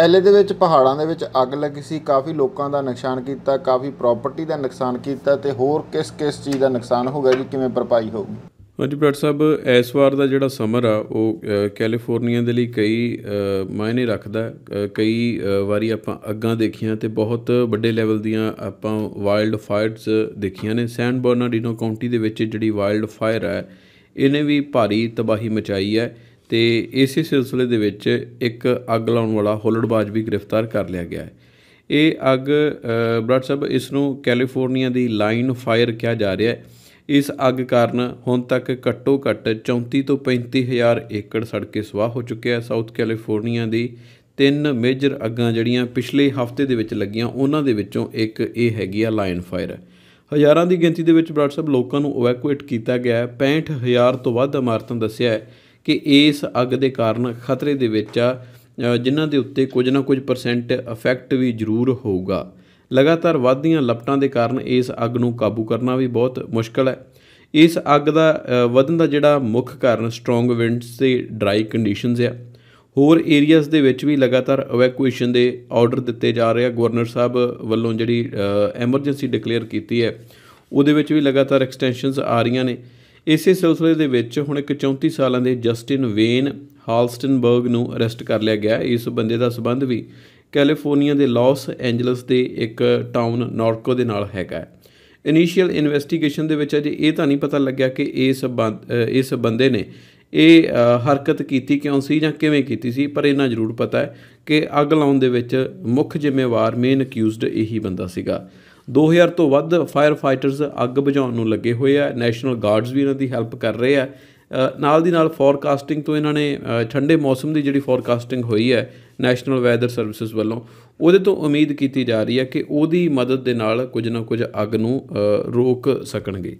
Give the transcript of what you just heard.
ਐਲੇ ਦੇ ਵਿੱਚ ਪਹਾੜਾਂ ਦੇ ਵਿੱਚ ਅੱਗ ਲੱਗੀ ਸੀ ਕਾਫੀ ਲੋਕਾਂ ਦਾ ਨੁਕਸਾਨ ਕੀਤਾ ਕਾਫੀ ਪ੍ਰਾਪਰਟੀ ਦਾ ਨੁਕਸਾਨ ਕੀਤਾ ਤੇ ਹੋਰ ਕਿਸ-ਕਿਸ ਚੀਜ਼ ਦਾ ਨੁਕਸਾਨ ਹੋ ਗਿਆ ਜੀ ਕਿਵੇਂ ਭਰਪਾਈ ਹੋਊਗੀ ਹਾਂਜੀ ਬ੍ਰੈਡ ਸਾਹਿਬ ਇਸ ਵਾਰ ਦਾ ਜਿਹੜਾ ਸਮਰ ਆ ਉਹ ਕੈਲੀਫੋਰਨੀਆ ਦੇ ਲਈ ਕਈ ਮਾਇਨੇ ਰੱਖਦਾ ਕਈ ਵਾਰੀ ਆਪਾਂ ਅੱਗਾਂ ਦੇਖੀਆਂ ਤੇ ਬਹੁਤ ਵੱਡੇ ਲੈਵਲ ਦੀਆਂ ਆਪਾਂ ਵਾਈਲਡ ਫਾਇਰਸ ਦੇਖੀਆਂ ਨੇ ਸੈਨ ਬਰਨਾਰਡੀਨੋ ਕਾਉਂਟੀ ਦੇ ਵਿੱਚ ਜਿਹੜੀ ਵਾਈਲਡ ਫਾਇਰ ਹੈ ਇਹਨੇ ਵੀ ਭਾਰੀ ਤਬਾਹੀ ਮਚਾਈ ਹੈ ਤੇ ਇਸੇ ਸਿਲਸਿਲੇ ਦੇ ਵਿੱਚ ਇੱਕ ਅੱਗ ਲਾਉਣ ਵਾਲਾ ਹੋਲੜਬਾਜ਼ ਵੀ ਗ੍ਰਿਫਤਾਰ ਕਰ ਲਿਆ ਗਿਆ ਹੈ ਇਹ ਅੱਗ ਬ੍ਰਾਟ ਸਾਹਿਬ ਇਸ ਨੂੰ ਕੈਲੀਫੋਰਨੀਆ ਦੀ ਲਾਈਨ ਫਾਇਰ ਕਿਹਾ ਜਾ ਰਿਹਾ ਹੈ ਇਸ ਅੱਗ ਕਾਰਨ ਹੁਣ ਤੱਕ ਘੱਟੋ ਘੱਟ 34 ਤੋਂ 35000 ਏਕੜ ਸੜਕੇ ਸਵਾਹ ਹੋ ਚੁੱਕਿਆ ਹੈ ਸਾਊਥ ਕੈਲੀਫੋਰਨੀਆ ਦੀ ਤਿੰਨ ਮੇਜਰ ਅੱਗਾਂ ਜਿਹੜੀਆਂ ਪਿਛਲੇ ਹਫਤੇ ਦੇ ਵਿੱਚ ਲੱਗੀਆਂ ਉਹਨਾਂ ਦੇ ਵਿੱਚੋਂ ਇੱਕ ਇਹ ਹੈਗੀ ਆ ਲਾਈਨ ਫਾਇਰ ਹਜ਼ਾਰਾਂ ਦੀ ਗਿਣਤੀ ਦੇ ਵਿੱਚ ਬ੍ਰਾਟ ਸਾਹਿਬ ਲੋਕਾਂ ਨੂੰ ਇਵੈਕੂਏਟ ਕੀਤਾ ਗਿਆ ਹੈ 65000 ਤੋਂ ਵੱਧ ਇਮਾਰਤਾਂ ਦੱਸਿਆ ਹੈ ਕਿ ਇਸ ਅੱਗ ਦੇ ਕਾਰਨ ਖਤਰੇ ਦੇ ਵਿੱਚ ਆ ਜਿਨ੍ਹਾਂ ਦੇ ਉੱਤੇ ਕੁਝ ਨਾ ਕੁਝ ਪਰਸੈਂਟ ਇਫੈਕਟ ਵੀ ਜ਼ਰੂਰ ਹੋਊਗਾ ਲਗਾਤਾਰ ਵਧਦੀਆਂ ਲਪਟਾਂ ਦੇ ਕਾਰਨ ਇਸ ਅੱਗ ਨੂੰ ਕਾਬੂ ਕਰਨਾ ਵੀ ਬਹੁਤ ਮੁਸ਼ਕਲ ਹੈ ਇਸ ਅੱਗ ਦਾ ਵਧਣ ਦਾ ਜਿਹੜਾ ਮੁੱਖ ਕਾਰਨ ਸਟਰੋਂਗ ਵਿੰਡਸ ਤੇ ਡਰਾਈ ਕੰਡੀਸ਼ਨਸ ਆ ਹੋਰ ਏਰੀਆਜ਼ ਦੇ ਵਿੱਚ ਵੀ ਲਗਾਤਾਰ ਇਵੈਕੂਏਸ਼ਨ ਦੇ ਆਰਡਰ ਦਿੱਤੇ ਜਾ ਰਹੇ ਆ ਗਵਰਨਰ ਸਾਹਿਬ ਵੱਲੋਂ ਜਿਹੜੀ ਐਮਰਜੈਂਸੀ ਡਿਕਲੇਅਰ ਕੀਤੀ ਹੈ ਉਹਦੇ ਵਿੱਚ ਵੀ ਲਗਾਤਾਰ ਐਕਸਟੈਂਸ਼ਨਸ ਆ ਰਹੀਆਂ ਨੇ ਇਸੇ ਸਿਲਸਿਲੇ ਦੇ ਵਿੱਚ ਹੁਣ ਇੱਕ 34 ਸਾਲਾਂ ਦੇ ਜਸਟਿਨ ਵੇਨ ਹਾਲਸਟਨਬਰਗ ਨੂੰ ਅਰੈਸਟ ਕਰ ਲਿਆ ਗਿਆ ਇਸ ਬੰਦੇ ਦਾ ਸਬੰਧ ਵੀ ਕੈਲੀਫੋਰਨੀਆ ਦੇ ਲਾਸ ਐਂਜਲਸ ਦੇ ਇੱਕ ਟਾਊਨ ਨਾਰਕੋ ਦੇ ਨਾਲ ਹੈਗਾ ਇਨੀਸ਼ੀਅਲ ਇਨਵੈਸਟੀਗੇਸ਼ਨ ਦੇ ਵਿੱਚ ਅਜੇ ਇਹ ਤਾਂ ਨਹੀਂ ਪਤਾ ਲੱਗਿਆ ਕਿ ਇਸ ਇਸ ਬੰਦੇ ਨੇ ਇਹ ਹਰਕਤ ਕੀਤੀ ਕਿਉਂ ਸੀ ਜਾਂ ਕਿਵੇਂ ਕੀਤੀ ਸੀ ਪਰ ਇਹਨਾਂ ਜ਼ਰੂਰ ਪਤਾ ਹੈ ਕਿ ਅੱਗ ਲਾਉਣ ਦੇ ਵਿੱਚ ਮੁੱਖ ਜ਼ਿੰਮੇਵਾਰ ਮੇਨ ਅਕਿਊਜ਼ਡ ਇਹੀ ਬੰਦਾ ਸੀਗਾ 2000 ਤੋਂ ਵੱਧ ਫਾਇਰ ਫਾਈਟਰਸ ਅੱਗ ਬੁਝਾਉਣ ਨੂੰ ਲੱਗੇ ਹੋਏ ਆ ਨੈਸ਼ਨਲ ਗਾਰਡਸ ਵੀ ਇਹਨਾਂ ਦੀ ਹੈਲਪ ਕਰ ਰਹੇ ਆ ਨਾਲ ਦੀ ਨਾਲ ਫੋਰਕਾਸਟਿੰਗ ਤੋਂ ਇਹਨਾਂ ਨੇ ਠੰਡੇ ਮੌਸਮ ਦੀ ਜਿਹੜੀ ਫੋਰਕਾਸਟਿੰਗ ਹੋਈ ਹੈ ਨੈਸ਼ਨਲ ਵੈਦਰ ਸਰਵਿਸਿਜ਼ ਵੱਲੋਂ ਉਹਦੇ ਤੋਂ ਉਮੀਦ ਕੀਤੀ ਜਾ ਰਹੀ ਹੈ ਕਿ ਉਹਦੀ ਮਦਦ ਦੇ ਨਾਲ ਕੁਝ ਨਾ ਕੁਝ ਅੱਗ ਨੂੰ ਰੋਕ ਸਕਣਗੇ